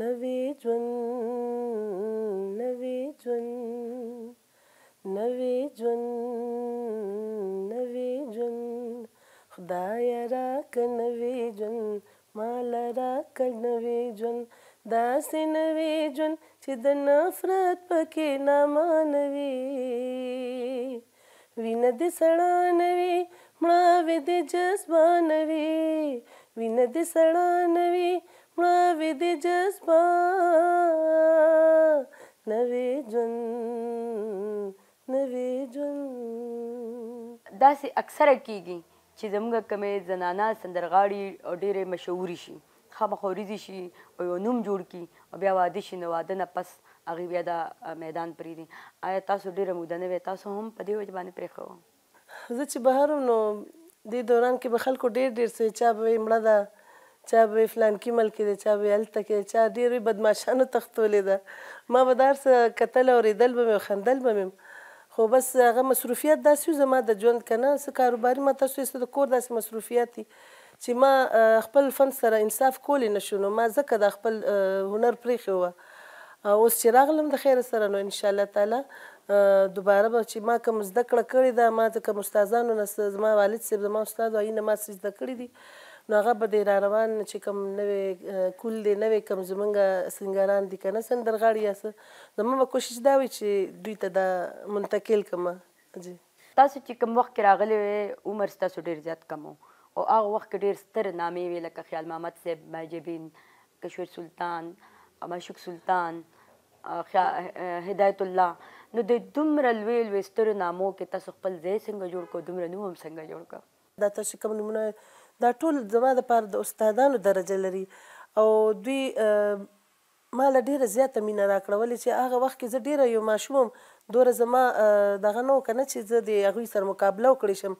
نوې ژوند نوې ژوند نوې ژوند نوې ژوند خدای راک نوې ژوند مال راک نوې ژوند داسې نوې ژوند چې د نفرت پکې نامانوي وینه دې سړه نوي مړاوې دې جذبانوي وینه دې سړه نوي مړاوې دې جذبه نوې ژوند نوې ژوند داسې اکثره کیږي چې زموږ کومې زنانه سندرغاړي ډېرې مشهورې شي خامخوریزي شي او یو نوم جوړ کی او بیا واده شي نو واده نه پس هغې بیا دا میدان پرېږدي آیا تاسو ډېره موده نه تاسو هم په دې وجه باندې پرېښوم زه چې بهر نو دې دوران کې به خلکو ډېر ډېر څه چا به مړه ده چا به فلان کې ملک دی چا به الته کې چا ډېر بدمعشانو تختولې ده ما به دار څه کتل او ریدل به مې خندل به مې خو بس هغه مصروفیت داسې زما د ژوند کنه څه کاروباري ما تاسو یې د کور داسې مصروفیت دي چې ما خپل فن سره انصاف کولې نشو نو ما ځکه د خپل هنر پرېښی وه اوس چې راغلم د خیر سره نو انشاءالله تعالی دوباره به چې ما کوم زده کړه کړې ده ما د کوم استادانو نه زما والد صاحب زما استاد وایي نه ما څه زده کړي دي نو هغه به د را روان چې کوم نوې کول دی نوې کوم زمونږ سنګران دي که نه سندرغاړي یا څه زما به کوشش دا وي چې دوی ته دا منتقل کړم جی تاسو چې کوم وخت کې راغلی وې عمر ستاسو ډېر زیات کم او هغه وخت کې ډېر ستر نامې وې لکه خیال محمد صاحب ماجبین کشور سلطان مشوق سلطان هدایت الله نو د دومره لوی لوی ستر نامو کې تاسو خپل ځای څنګه جوړ کو دومره نوم څنګه جوړ کو دا تاسو کوم نمونه دا ټول زما د پاره د استادانو درجه لري او دوی ما له ډیره زیاته مینه راکړولې چې هغه وخت کې زه ډیره یو ماشوم دوره زما دغه نو کنه چې زه د هغوی سره مقابله وکړی شم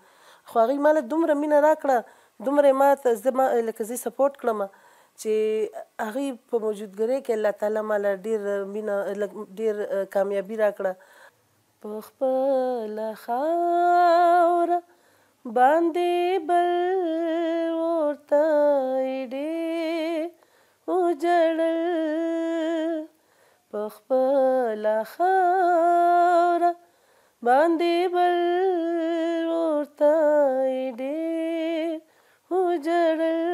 خو هغې ما له دومره مینه راکړه دومره ما ته زما لکه زه سپورټ کړم چې هغه په موجودګری کې الله تعالی مال ډیر مینا ډیر کامیابی راکړه په خپل خاور باندې بل ورته ډې وجړل په خپل خاور باندې بل ورته ډې وجړل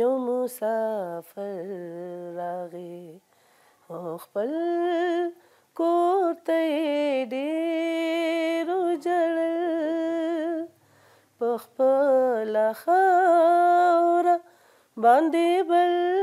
یو مسافر راغی خپل کور ته ډېر خپل خاور باندې بل